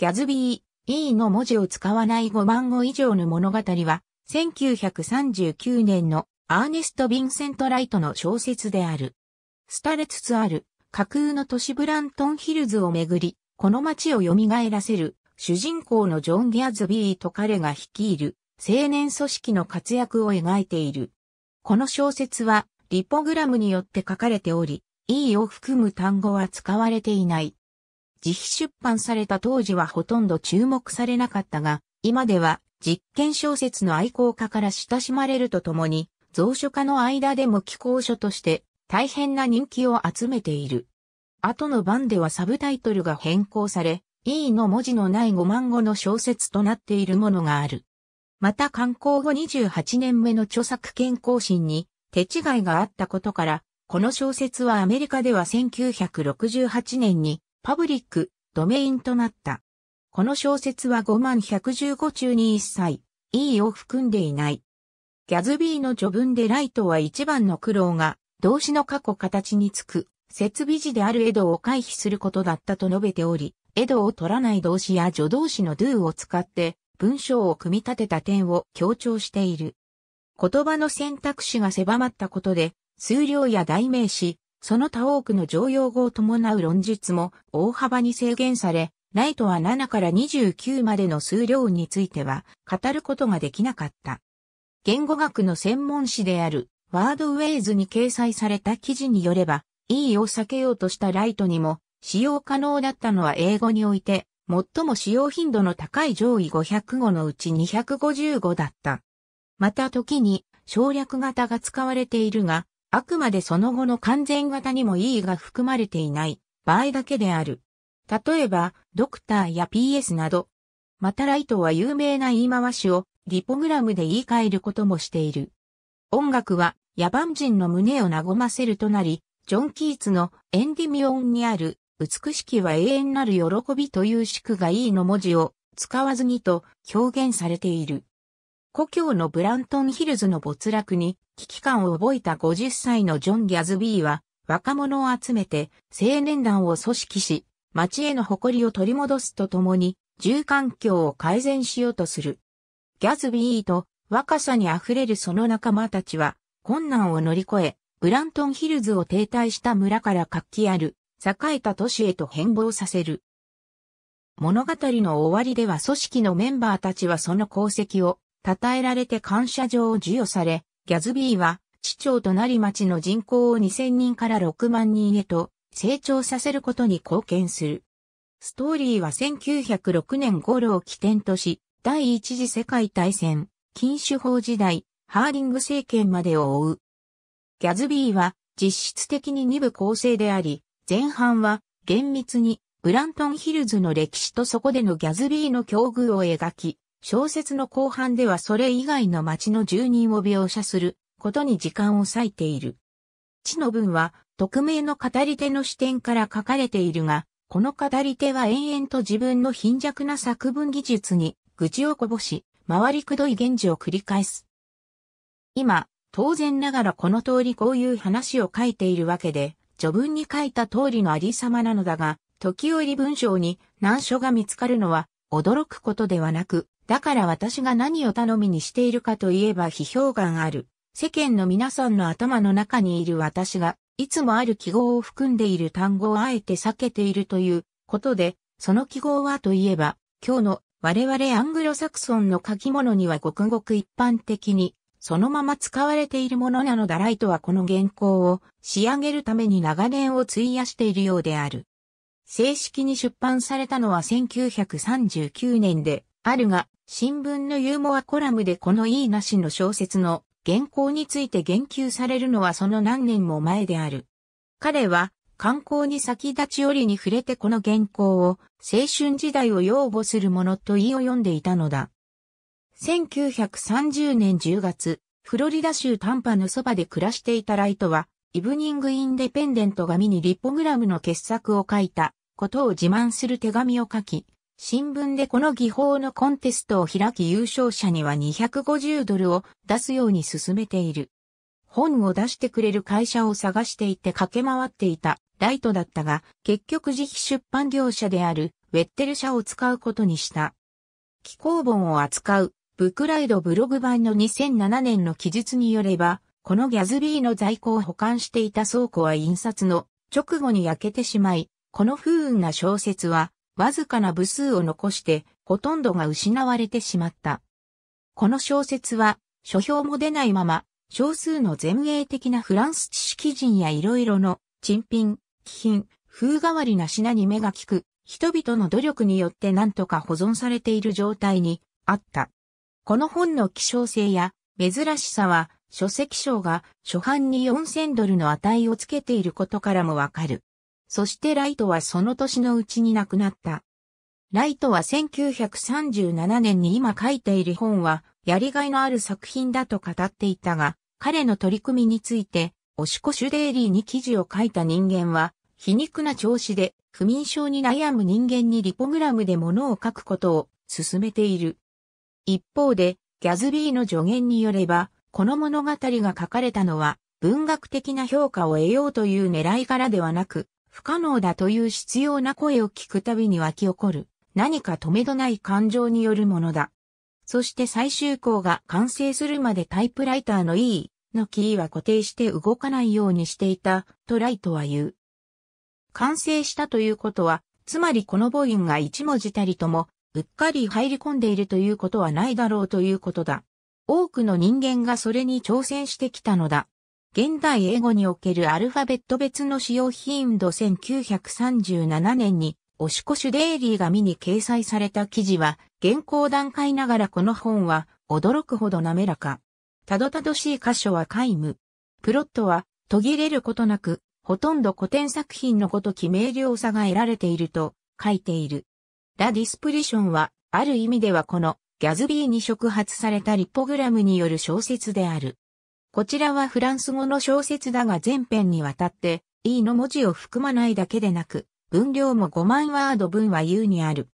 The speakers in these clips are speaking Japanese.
ギャズビー、E の文字を使わない5万語以上の物語は、1939年のアーネスト・ヴィンセント・ライトの小説である。廃れつつある架空の都市ブラントンヒルズをめぐり、この街を蘇らせる主人公のジョン・ギャズビーと彼が率いる青年組織の活躍を描いている。この小説はリポグラムによって書かれており、E を含む単語は使われていない。自費出版された当時はほとんど注目されなかったが、今では実験小説の愛好家から親しまれるとともに、蔵書家の間でも寄稿書として大変な人気を集めている。後の版ではサブタイトルが変更され、E の文字のない5万語の小説となっているものがある。また刊行後28年目の著作権更新に手違いがあったことから、この小説はアメリカでは1968年にパブリック、ドメインとなった。この小説は5万115中に一切、E を含んでいない。ギャズビーの序文でライトは一番の苦労が、動詞の過去形につく、設備時であるエドを回避することだったと述べており、エドを取らない動詞や助動詞の do を使って文章を組み立てた点を強調している。言葉の選択肢が狭まったことで、数量や代名詞、その他多くの常用語を伴う論述も大幅に制限され、ライトは7から29までの数量については語ることができなかった。言語学の専門誌であるワードウェイズに掲載された記事によれば、E を避けようとしたライトにも使用可能だったのは英語において、最も使用頻度の高い上位500語のうち255だった。また時に省略型が使われているが、あくまでその後の完全型にも E が含まれていない場合だけである。例えば、ドクターや PS など。またライトは有名な言い回しをリポグラムで言い換えることもしている。音楽は野蛮人の胸を和ませるとなり、ジョン・キーツのエンディミオンにある美しきは永遠なる喜びという祝が E の文字を使わずにと表現されている。故郷のブラントンヒルズの没落に危機感を覚えた50歳のジョン・ギャズビーは若者を集めて青年団を組織し、町への誇りを取り戻すとともに、住環境を改善しようとする。ギャズビーと若さに溢れるその仲間たちは困難を乗り越え、ブラントンヒルズを停滞した村から活気ある、栄えた都市へと変貌させる。物語の終わりでは組織のメンバーたちはその功績を称えられて感謝状を授与され、ギャズビーは、市長となり町の人口を2000人から6万人へと成長させることに貢献する。ストーリーは1906年頃を起点とし、第一次世界大戦、禁酒法時代、ハーリング政権までを追う。ギャズビーは実質的に二部構成であり、前半は厳密にブラントンヒルズの歴史とそこでのギャズビーの境遇を描き、小説の後半ではそれ以外の町の住人を描写することに時間を割いている。地の文は匿名の語り手の視点から書かれているが、この語り手は延々と自分の貧弱な作文技術に愚痴をこぼし、回りくどい現地を繰り返す。今、当然ながらこの通りこういう話を書いているわけで、序文に書いた通りのありさまなのだが、時折文章に難所が見つかるのは驚くことではなく、だから私が何を頼みにしているかといえば批評眼ある。世間の皆さんの頭の中にいる私が、いつもある記号を含んでいる単語をあえて避けているということで、その記号はといえば、今日の我々アングロサクソンの書き物にはごくごく一般的に、そのまま使われているものなのだライトはこの原稿を仕上げるために長年を費やしているようである。正式に出版されたのは1939年で、あるが、新聞のユーモアコラムでこのいいなしの小説の原稿について言及されるのはその何年も前である。彼は、観光に先立ち折に触れてこの原稿を青春時代を擁護するものと言いを読んでいたのだ。1930年10月、フロリダ州タンパのそばで暮らしていたライトは、イブニング・インデペンデント紙にリポグラムの傑作を書いたことを自慢する手紙を書き、新聞でこの技法のコンテストを開き優勝者には250ドルを出すように進めている。本を出してくれる会社を探していて駆け回っていたライトだったが、結局自費出版業者であるウェッテル社を使うことにした。気候本を扱うブクライドブログ版の2007年の記述によれば、このギャズビーの在庫を保管していた倉庫は印刷の直後に焼けてしまい、この不運な小説はわずかな部数を残して、ほとんどが失われてしまった。この小説は、書評も出ないまま、少数の前衛的なフランス知識人や色々の、珍品、貴品、風変わりな品に目が利く、人々の努力によって何とか保存されている状態にあった。この本の希少性や珍しさは書籍賞が初版に4000ドルの値をつけていることからもわかる。そしてライトはその年のうちに亡くなった。ライトは1937年に今書いている本は、やりがいのある作品だと語っていたが、彼の取り組みについて、オシコシュデイリーに記事を書いた人間は、皮肉な調子で、不眠症に悩む人間にリポグラムで物を書くことを進めている。一方で、ギャズビーの助言によれば、この物語が書かれたのは、文学的な評価を得ようという狙いからではなく、不可能だという必要な声を聞くたびに湧き起こる、何か止めどない感情によるものだ。そして最終項が完成するまでタイプライターの E のキーは固定して動かないようにしていた、とライトは言う。完成したということは、つまりこの母音が一文字たりとも、うっかり入り込んでいるということはないだろうということだ。多くの人間がそれに挑戦してきたのだ。現代英語におけるアルファベット別の使用頻度1937年に、オシコシュデイリーが見に掲載された記事は、現行段階ながらこの本は、驚くほど滑らか。たどたどしい箇所は皆無。プロットは、途切れることなく、ほとんど古典作品のごとき明瞭さが得られていると書いている。ラディスプリションは、ある意味ではこのギャズビーに触発されたリポグラムによる小説である。こちらはフランス語の小説だが全編にわたって E の文字を含まないだけでなく、分量も5万ワード分は U にある。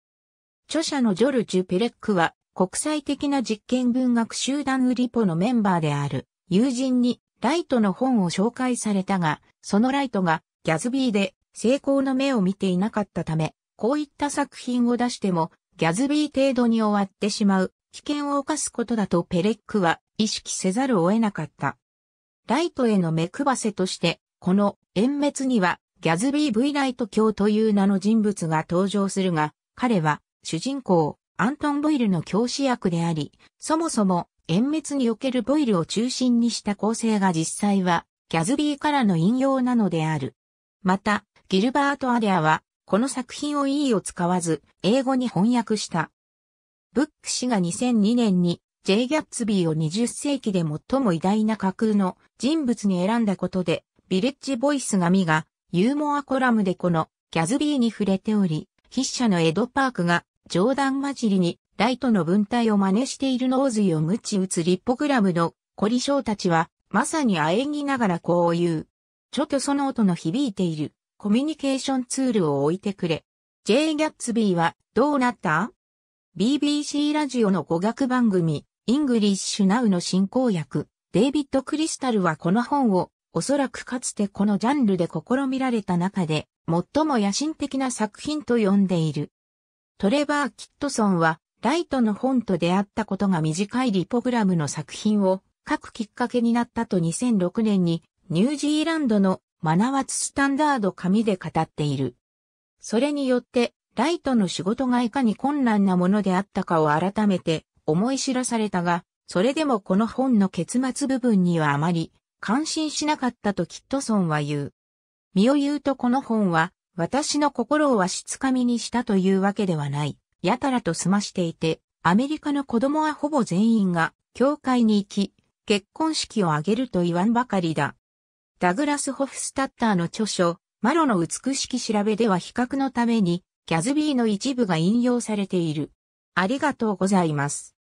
著者のジョルジュ・ペレックは国際的な実験文学集団ウリポのメンバーである友人にライトの本を紹介されたが、そのライトがギャズビーで成功の目を見ていなかったため、こういった作品を出してもギャズビー程度に終わってしまう危険を犯すことだとペレックは意識せざるを得なかった。ライトへの目配せとして、この演滅にはギャズビー・ V・ ライト教という名の人物が登場するが、彼は主人公アントン・ボイルの教師役であり、そもそも演滅におけるボイルを中心にした構成が実際はギャズビーからの引用なのである。また、ギルバート・アデアは、この作品を E を使わず、英語に翻訳した。ブック氏が2002年に J. ギャッツビーを20世紀で最も偉大な架空の人物に選んだことで、ビレッジボイス紙がユーモアコラムでこのギャズビーに触れており、筆者のエド・パークが冗談交じりにライトの文体を真似している脳髄を鞭打つリッポグラムのコリショーたちは、まさにあえぎながらこう言う。ちょっとその音の響いているコミュニケーションツールを置いてくれ。J. ギャッツビーはどうなった ?BBC ラジオの語学番組イングリッシュナウの進行役、デイビッド・クリスタルはこの本を、おそらくかつてこのジャンルで試みられた中で、最も野心的な作品と呼んでいる。トレバー・キットソンは、ライトの本と出会ったことが短いリポグラムの作品を書くきっかけになったと2006年にニュージーランドのマナワツスタンダード紙で語っている。それによってライトの仕事がいかに困難なものであったかを改めて思い知らされたが、それでもこの本の結末部分にはあまり感心しなかったとキットソンは言う。身を言うとこの本は私の心をわしつかみにしたというわけではない。やたらと済ましていて、アメリカの子供はほぼ全員が教会に行き、結婚式を挙げると言わんばかりだ。ダグラス・ホフスタッターの著書、マロの美しき調べでは比較のために、ギャズビーの一部が引用されている。ありがとうございます。